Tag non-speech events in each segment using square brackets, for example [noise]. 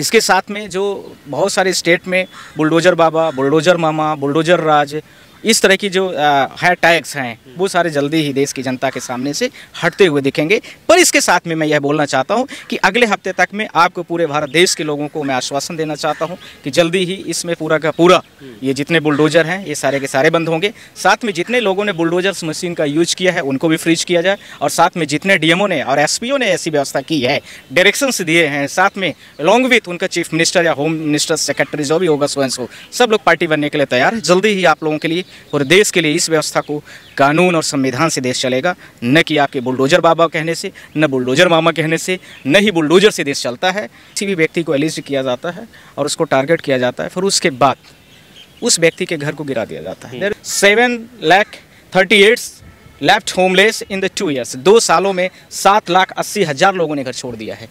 इसके साथ में जो बहुत सारे स्टेट में bulldozer Baba bulldozer Mama bulldozer raj इस तरह की जो हेयर टैक्स हैं वो सारे जल्दी ही देश की जनता के सामने से हटते हुए दिखेंगे पर इसके साथ में मैं यह बोलना चाहता हूँ कि अगले हफ्ते तक में आपको पूरे भारत देश के लोगों को मैं आश्वासन देना चाहता हूँ कि जल्दी ही इसमें पूरा का पूरा ये जितने बुलडोजर हैं ये सारे के सारे बंद होंगे साथ में जितने लोगों ने बुलडोजर्स मशीन का यूज किया है उनको भी फ्रीज किया जाए और साथ में जितने डी ने और एस ने ऐसी व्यवस्था की है डायरेक्शंस दिए हैं साथ में लॉन्ग विथ उनका चीफ मिनिस्टर या होम मिनिस्टर सेक्रेटरी जो भी होगा स्वयं सब लोग पार्टी बनने के लिए तैयार है जल्दी ही आप लोगों के लिए और देश के लिए इस व्यवस्था को कानून और संविधान से देश चलेगा न कि आपके बुलडोजर बाबा कहने से न बुलडोजर मामा कहने से न ही बुलडोजर से देश चलता है किसी भी व्यक्ति को एलिस्ट किया जाता है और उसको टारगेट किया जाता है फिर उसके बाद उस व्यक्ति के घर को गिरा दिया जाता है seven lakh thirty eight left homeless in the two years दो सालों में सात लाख अस्सी हज़ार लोगों ने घर छोड़ दिया है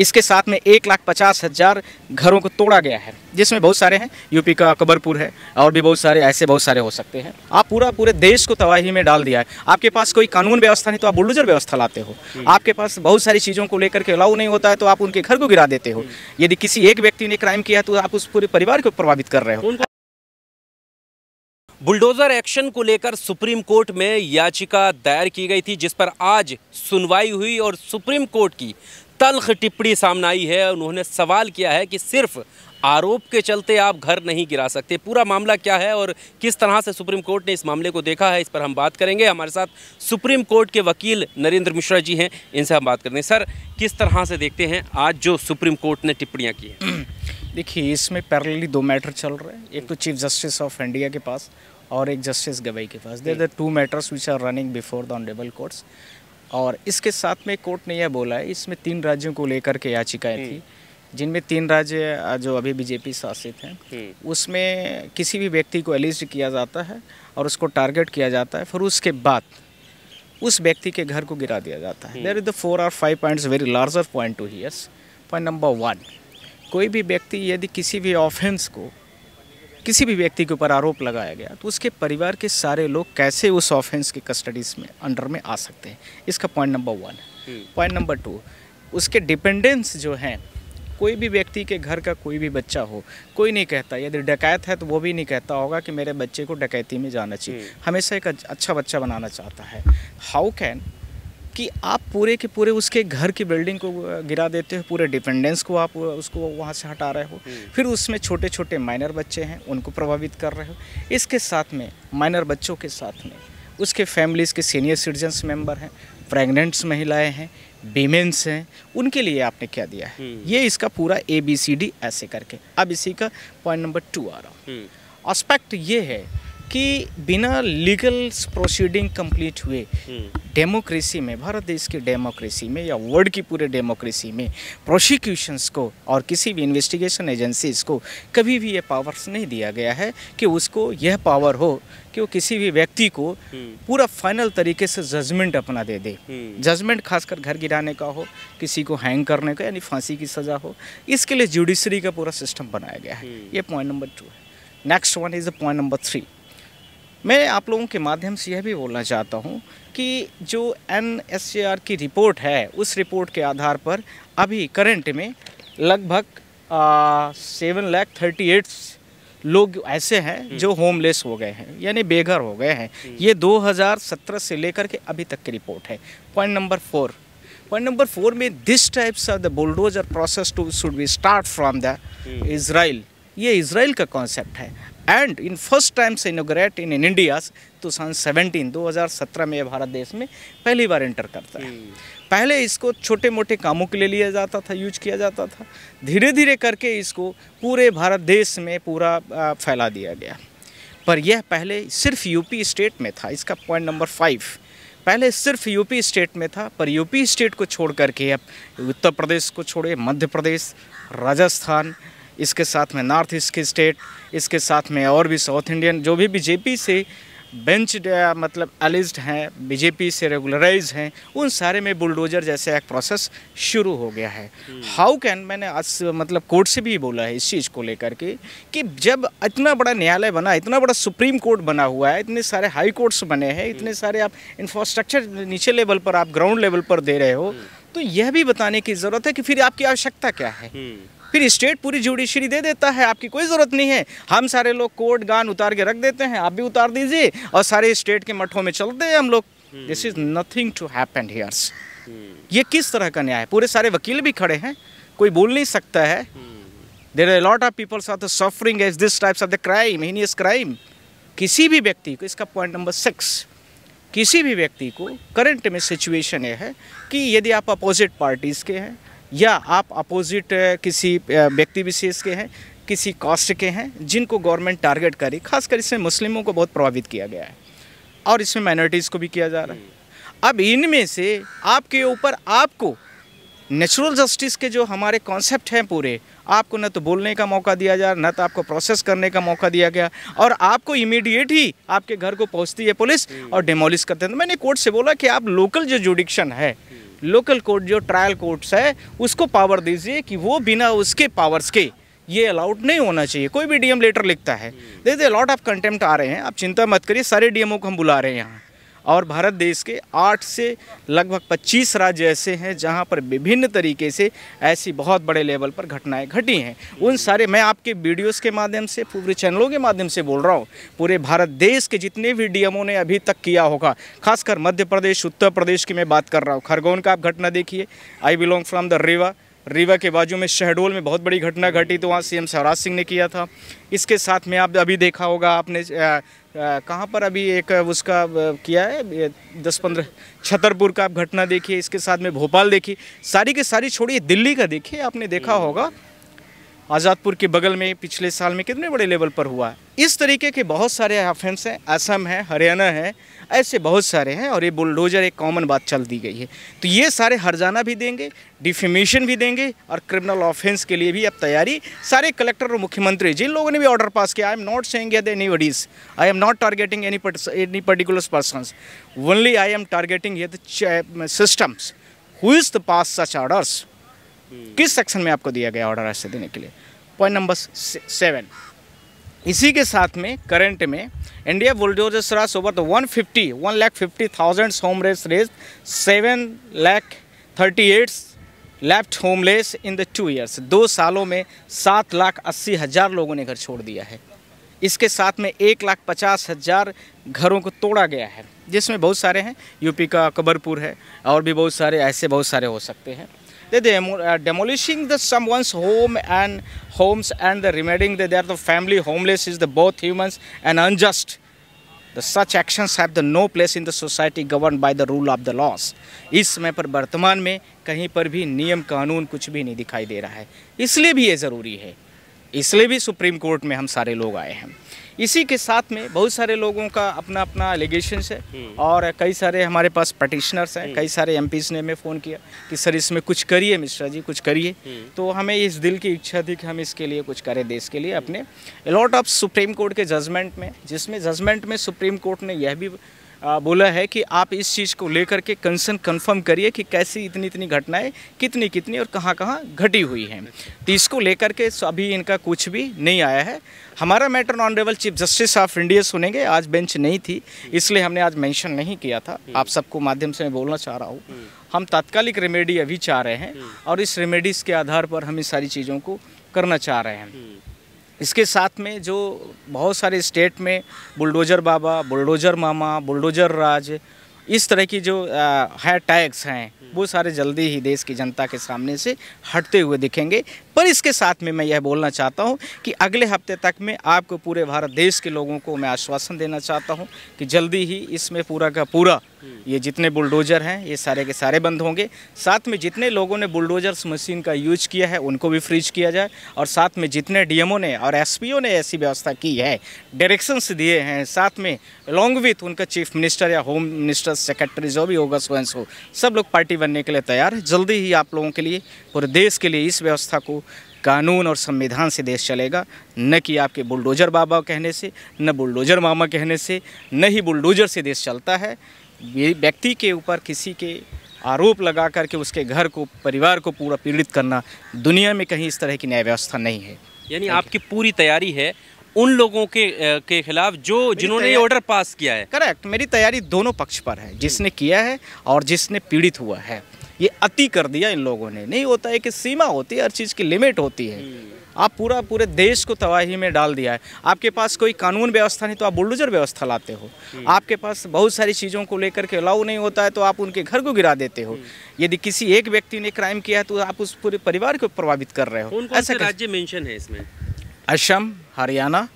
इसके साथ में एक लाख पचास हज़ार घरों को तोड़ा गया है जिसमें बहुत सारे हैं यूपी का अकबरपुर है और भी बहुत सारे ऐसे बहुत सारे हो सकते हैं आप पूरा पूरे देश को तबाही में डाल दिया है आपके पास कोई कानून व्यवस्था नहीं तो आप बुलडोजर व्यवस्था लाते हो आपके पास बहुत सारी चीज़ों को लेकर के अलाउ नहीं होता है तो आप उनके घर को गिरा देते हो यदि किसी एक व्यक्ति ने क्राइम किया तो आप उस पूरे परिवार को प्रभावित कर रहे हो बुलडोजर एक्शन को लेकर सुप्रीम कोर्ट में याचिका दायर की गई थी जिस पर आज सुनवाई हुई और सुप्रीम कोर्ट की तलख टिप्पणी सामने आई है उन्होंने सवाल किया है कि सिर्फ आरोप के चलते आप घर नहीं गिरा सकते पूरा मामला क्या है और किस तरह से सुप्रीम कोर्ट ने इस मामले को देखा है इस पर हम बात करेंगे हमारे साथ सुप्रीम कोर्ट के वकील नरेंद्र मिश्रा जी हैं इनसे हम बात करेंगे सर किस तरह से देखते हैं आज जो सुप्रीम कोर्ट ने टिप्पणियाँ की हैं [clears throat] देखिए इसमें पैरेलली दो मैटर चल रहे हैं एक तो चीफ जस्टिस ऑफ इंडिया के पास और एक जस्टिस गवई के पास there the two matters which are running before the honourable courts और इसके साथ में कोर्ट ने यह बोला है इसमें तीन राज्यों को लेकर के याचिकाएँ थी हम्म। जिनमें तीन राज्य जो अभी बीजेपी शासित हैं हम्म। उसमें किसी भी व्यक्ति को एलिस्ट किया जाता है और उसको टारगेट किया जाता है फिर उसके बाद उस व्यक्ति के घर को गिरा दिया जाता है there is the four or five points very larger point to his point number one कोई भी व्यक्ति यदि किसी भी ऑफेंस को किसी भी व्यक्ति के ऊपर आरोप लगाया गया तो उसके परिवार के सारे लोग कैसे उस ऑफेंस के कस्टडीज में अंडर में आ सकते हैं इसका point number one point number two उसके डिपेंडेंस जो हैं कोई भी व्यक्ति के घर का कोई भी बच्चा हो कोई नहीं कहता यदि डकैत है तो वो भी नहीं कहता होगा कि मेरे बच्चे को डकैती में जाना चाहिए हम्म। हमेशा एक अच्छा बच्चा बनाना चाहता है हाउ कैन कि आप पूरे के पूरे उसके घर की बिल्डिंग को गिरा देते हो पूरे डिपेंडेंस को आप उसको वहाँ से हटा रहे हो हम्म। फिर उसमें छोटे छोटे माइनर बच्चे हैं उनको प्रभावित कर रहे हो इसके साथ में माइनर बच्चों के साथ में उसके फैमिलीज़ के सीनियर सिटीजन्स मेंबर हैं प्रेग्नेंट्स महिलाएं हैं वीमेंस हैं उनके लिए आपने क्या दिया है हम्म। ये इसका पूरा ए बी सी डी ऐसे करके अब इसी का पॉइंट नंबर टू आ रहा हूँ एस्पेक्ट हम्म। ये है कि बिना लीगल प्रोसीडिंग कंप्लीट हुए डेमोक्रेसी हम्म। में भारत देश की डेमोक्रेसी में या वर्ल्ड की पूरे डेमोक्रेसी में प्रोसिक्यूशंस को और किसी भी इन्वेस्टिगेशन एजेंसीज को कभी भी ये पावर्स नहीं दिया गया है कि उसको यह पावर हो कि वो किसी भी व्यक्ति को हम्म। पूरा फाइनल तरीके से जजमेंट अपना दे दे जजमेंट हम्म। खासकर घर गिराने का हो किसी को हैंग करने का यानी फांसी की सज़ा हो इसके लिए जुडिशरी का पूरा सिस्टम बनाया गया है ये पॉइंट नंबर टू है next one is the point number three मैं आप लोगों के माध्यम से यह भी बोलना चाहता हूँ कि जो एन की रिपोर्ट है उस रिपोर्ट के आधार पर अभी करंट में लगभग सेवन लैख थर्टी एट लोग ऐसे हैं हम्म। जो होमलेस हो गए हैं यानी बेघर हो गए हैं हम्म। ये 2017 से लेकर के अभी तक की रिपोर्ट है point number four point number four में this types of the bulldozer process to should be start from the Israel ये इसराइल का कॉन्सेप्ट है एंड इन फर्स्ट टाइम से inaugurate in in India two thousand seventeen दो हज़ार सत्रह में यह भारत देश में पहली बार एंटर करता है हम्म। पहले इसको छोटे मोटे कामों के लिए लिया जाता था यूज किया जाता था धीरे धीरे करके इसको पूरे भारत देश में पूरा फैला दिया गया पर यह पहले सिर्फ यूपी स्टेट में था इसका पॉइंट नंबर फाइव पहले सिर्फ यूपी स्टेट में था पर यूपी स्टेट को छोड़ करके अब उत्तर प्रदेश को छोड़े मध्य प्रदेश राजस्थान इसके साथ में नॉर्थ ईस्ट की स्टेट इसके साथ में और भी साउथ इंडियन जो भी बीजेपी से बेंच मतलब एलिस्ट हैं बीजेपी से रेगुलराइज हैं उन सारे में बुलडोजर जैसे एक प्रोसेस शुरू हो गया है हाउ हम्म। कैन मैंने आज मतलब कोर्ट से भी बोला है इस चीज़ को लेकर के कि जब इतना बड़ा न्यायालय बना इतना बड़ा सुप्रीम कोर्ट बना हुआ है इतने सारे हाई कोर्ट्स बने हैं इतने हम्म। सारे आप इंफ्रास्ट्रक्चर नीचे लेवल पर आप ग्राउंड लेवल पर दे रहे हो हम्म। तो यह भी बताने की ज़रूरत है कि फिर आपकी आवश्यकता क्या है फिर स्टेट पूरी जुडिशरी दे देता है आपकी कोई ज़रूरत नहीं है हम सारे लोग कोर्ट गान उतार के रख देते हैं आप भी उतार दीजिए और सारे स्टेट के मठों में चलते हैं हम लोग this is nothing to happen here's ये किस तरह का न्याय है पूरे सारे वकील भी खड़े हैं कोई बोल नहीं सकता है there are lot of peoples are suffering as this types of the crime is crime किसी भी व्यक्ति को इसका पॉइंट नंबर सिक्स किसी भी व्यक्ति को करंट में सिचुएशन यह है कि यदि आप अपोजिट पार्टीज़ के हैं या आप अपोजिट किसी व्यक्ति विशेष के हैं किसी कास्ट के हैं जिनको गवर्नमेंट टारगेट करी खासकर इसमें मुस्लिमों को बहुत प्रभावित किया गया है और इसमें माइनॉरिटीज़ को भी किया जा रहा है अब इनमें से आपके ऊपर आपको नेचुरल जस्टिस के जो हमारे कॉन्सेप्ट हैं पूरे आपको न तो बोलने का मौका दिया जा न तो आपको प्रोसेस करने का मौका दिया गया और आपको इमीडिएट ही आपके घर को पहुंचती है पुलिस और डिमोलिश करते हैं तो मैंने कोर्ट से बोला कि आप लोकल जो जुडिक्शन है लोकल कोर्ट जो ट्रायल कोर्ट्स है उसको पावर दीजिए कि वो बिना उसके पावर्स के ये अलाउड नहीं होना चाहिए कोई भी डीएम लेटर लिखता है हम्म। देखिए लॉट ऑफ कंटेम्प्ट आ रहे हैं आप चिंता मत करिए सारे डीएमओ को हम बुला रहे हैं यहाँ और भारत देश के आठ से लगभग पच्चीस राज्य ऐसे हैं जहां पर विभिन्न तरीके से ऐसी बहुत बड़े लेवल पर घटनाएं घटी हैं उन सारे मैं आपके वीडियोस के माध्यम से पूरे चैनलों के माध्यम से बोल रहा हूं पूरे भारत देश के जितने भी डीएमओ ने अभी तक किया होगा खासकर मध्य प्रदेश उत्तर प्रदेश की मैं बात कर रहा हूँ खरगोन का आप घटना देखिए I belong from the Rewa Rewa के बाजू में शहडोल में बहुत बड़ी घटना घटी तो वहाँ सीएम स्वराज सिंह ने किया था इसके साथ में आप अभी देखा होगा आपने कहाँ पर अभी एक उसका किया है दस पंद्रह छतरपुर का आप घटना देखिए इसके साथ में भोपाल देखिए सारी के सारी छोड़िए दिल्ली का देखिए आपने देखा हम्म। होगा आज़ादपुर के बगल में पिछले साल में कितने बड़े लेवल पर हुआ है इस तरीके के बहुत सारे ऑफेंस हैं असम है हरियाणा है ऐसे बहुत सारे हैं और ये बुलडोज़र एक कॉमन बात चल दी गई है तो ये सारे हरजाना भी देंगे डिफेमेशन भी देंगे और क्रिमिनल ऑफेंस के लिए भी अब तैयारी सारे कलेक्टर और मुख्यमंत्री जिन लोगों ने भी ऑर्डर पास किया I am not saying at any bodies I am not targeting any any particular person only I am targeting ये systems who is the pass such orders किस सेक्शन में आपको दिया गया ऑर्डर ऐसे देने के लिए पॉइंट नंबर सेवन इसी के साथ में करंट में India bulldozers razed over the one fifty one lakh fifty thousand home race razed seven lakh thirty eight left homeless in the two years दो सालों में सात लाख अस्सी हज़ार लोगों ने घर छोड़ दिया है इसके साथ में एक लाख पचास हज़ार घरों को तोड़ा गया है जिसमें बहुत सारे हैं यूपी का अकबरपुर है और भी बहुत सारे ऐसे बहुत सारे हो सकते हैं they demo, uh, demolishing the someone's home and homes and the remedying that they are the family homeless is the both humans and unjust. The such actions have the no place in the society governed by the rule of the laws. is samay par vartman mein kahin par bhi niyam kanoon kuch bhi nahi dikhai de raha hai isliye bhi ye zaruri hai इसलिए भी supreme court में हम सारे लोग आए हैं इसी के साथ में बहुत सारे लोगों का अपना अपना एलिगेशंस है और कई सारे हमारे पास पटिशनर्स हैं हम्म। कई सारे एम ने हमें फ़ोन किया कि सर इसमें कुछ करिए मिश्रा जी कुछ करिए हम्म। तो हमें इस दिल की इच्छा थी कि हम इसके लिए कुछ करें देश के लिए अपने अलॉट ऑफ सुप्रीम कोर्ट के जजमेंट में जिसमें जजमेंट में सुप्रीम कोर्ट ने यह भी बोला है कि आप इस चीज़ को लेकर के कंसर्न कंफर्म करिए कि कैसी इतनी इतनी घटनाएं कितनी कितनी और कहाँ कहाँ घटी हुई हैं तो इसको लेकर के अभी इनका कुछ भी नहीं आया है हमारा matter honourable chief justice of India सुनेंगे आज बेंच नहीं थी इसलिए हमने आज मेंशन नहीं किया था आप सबको माध्यम से मैं बोलना चाह रहा हूँ हम तात्कालिक रेमेडी अभी चाह रहे हैं और इस रेमेडीज़ के आधार पर हम इस सारी चीज़ों को करना चाह रहे हैं इसके साथ में जो बहुत सारे स्टेट में bulldozer Baba bulldozer Mama bulldozer raj इस तरह की जो है टैक्स हैं वो सारे जल्दी ही देश की जनता के सामने से हटते हुए दिखेंगे पर इसके साथ में मैं यह बोलना चाहता हूं कि अगले हफ्ते तक में आपको पूरे भारत देश के लोगों को मैं आश्वासन देना चाहता हूं कि जल्दी ही इसमें पूरा का पूरा हम्म। ये जितने बुलडोज़र हैं ये सारे के सारे बंद होंगे साथ में जितने लोगों ने बुलडोज़र्स मशीन का यूज किया है उनको भी फ्रीज किया जाए और साथ में जितने डीएमओ ने और एसपीओ ने ऐसी व्यवस्था की है डायरेक्शंस दिए हैं साथ में अलॉन्ग विथ उनका चीफ मिनिस्टर या होम मिनिस्टर सेक्रेटरी जो भी होगा स्वयं हो सब लोग पार्टी बनने के लिए तैयार है जल्दी ही आप लोगों के लिए पूरे देश के लिए इस व्यवस्था को कानून और संविधान से देश चलेगा न कि आपके बुलडोजर बाबा कहने से न बुलडोजर मामा कहने से न ही बुलडोजर से देश चलता है व्यक्ति के ऊपर किसी के आरोप लगा करके उसके घर को परिवार को पूरा पीड़ित करना दुनिया में कहीं इस तरह की न्याय व्यवस्था नहीं है यानी आपकी पूरी तैयारी है उन लोगों के के खिलाफ जो जिन्होंने ये ऑर्डर पास किया है करेक्ट मेरी तैयारी दोनों पक्ष पर है जिसने किया है और जिसने पीड़ित हुआ है ये अति कर दिया इन लोगों ने नहीं होता है कि सीमा होती है हर चीज़ की लिमिट होती है हम्म। आप पूरा पूरे देश को तबाही में डाल दिया है आपके पास कोई कानून व्यवस्था नहीं तो आप बुलडोजर व्यवस्था लाते हो हम्म। आपके पास बहुत सारी चीज़ों को लेकर के अलाउ नहीं होता है तो आप उनके घर को गिरा देते हो हम्म। यदि किसी एक व्यक्ति ने क्राइम किया है तो आप उस पूरे परिवार को प्रभावित कर रहे हो ऐसा राज्य मेंशन है इसमें असम हरियाणा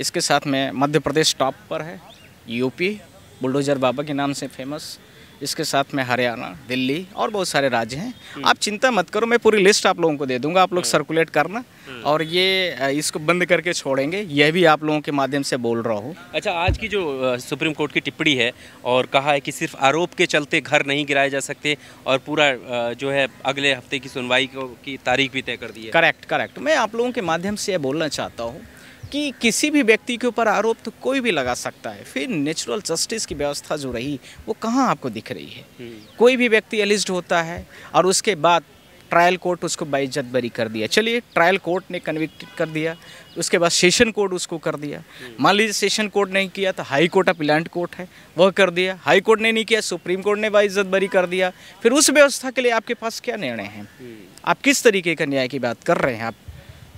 इसके साथ में मध्य प्रदेश टॉप पर है यूपी बुलडोजर बाबा के नाम से फेमस इसके साथ में हरियाणा दिल्ली और बहुत सारे राज्य हैं आप चिंता मत करो मैं पूरी लिस्ट आप लोगों को दे दूंगा आप लोग सर्कुलेट हम्म। करना हम्म। और ये इसको बंद करके छोड़ेंगे यह भी आप लोगों के माध्यम से बोल रहा हूँ अच्छा आज की जो सुप्रीम कोर्ट की टिप्पणी है और कहा है कि सिर्फ आरोप के चलते घर नहीं गिराए जा सकते और पूरा जो है अगले हफ्ते की सुनवाई की तारीख भी तय कर दी है करेक्ट करेक्ट मैं आप लोगों के माध्यम से यह बोलना चाहता हूँ कि किसी भी व्यक्ति के ऊपर आरोप तो कोई भी लगा सकता है फिर नेचुरल जस्टिस की व्यवस्था जो रही वो कहाँ आपको दिख रही है हम्म। कोई भी व्यक्ति एलिस्ट होता है और उसके बाद ट्रायल कोर्ट उसको बाइज्जत बरी कर दिया चलिए ट्रायल कोर्ट ने कन्विक्ट कर दिया उसके बाद सेशन कोर्ट उसको कर दिया हम्म। मान लीजिए सेशन कोर्ट नहीं किया तो हाई कोर्ट लैंड कोर्ट है वह कर दिया हाई कोर्ट ने नहीं किया सुप्रीम कोर्ट ने बाइज्जत बरी कर दिया फिर उस व्यवस्था के लिए आपके पास क्या निर्णय है हम्म। आप किस तरीके का न्याय की बात कर रहे हैं आप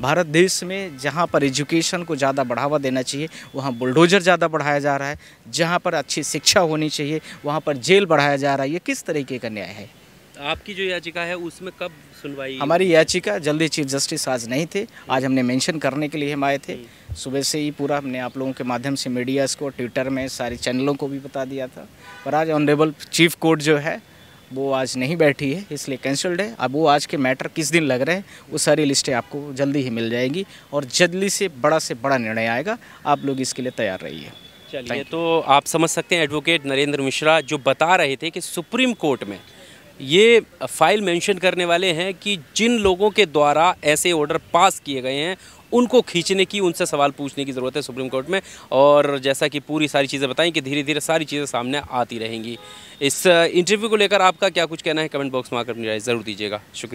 भारत देश में जहाँ पर एजुकेशन को ज़्यादा बढ़ावा देना चाहिए वहाँ बुलडोज़र ज़्यादा बढ़ाया जा रहा है जहाँ पर अच्छी शिक्षा होनी चाहिए वहाँ पर जेल बढ़ाया जा रहा है ये किस तरीके का न्याय है आपकी जो याचिका है उसमें कब सुनवाई हमारी याचिका जल्दी चीफ जस्टिस आज नहीं थे आज हमने मेंशन करने के लिए हम आए थे हम्म। सुबह से ही पूरा हमने आप लोगों के माध्यम से मीडियाज़ को ट्विटर में सारे चैनलों को भी बता दिया था पर आज ऑनरेबल चीफ कोर्ट जो है वो आज नहीं बैठी है इसलिए कैंसल्ड है अब वो आज के मैटर किस दिन लग रहे हैं वो सारी लिस्टें आपको जल्दी ही मिल जाएंगी और जल्दी से बड़ा से बड़ा निर्णय आएगा आप लोग इसके लिए तैयार रहिए चलिए तो आप समझ सकते हैं एडवोकेट नरेंद्र मिश्रा जो बता रहे थे कि सुप्रीम कोर्ट में ये फाइल मेंशन करने वाले हैं कि जिन लोगों के द्वारा ऐसे ऑर्डर पास किए गए हैं उनको खींचने की उनसे सवाल पूछने की ज़रूरत है सुप्रीम कोर्ट में और जैसा कि पूरी सारी चीज़ें बताएं कि धीरे धीरे सारी चीज़ें सामने आती रहेंगी इस इंटरव्यू को लेकर आपका क्या कुछ कहना है कमेंट बॉक्स में आकर अपनी राय ज़रूर दीजिएगा शुक्रिया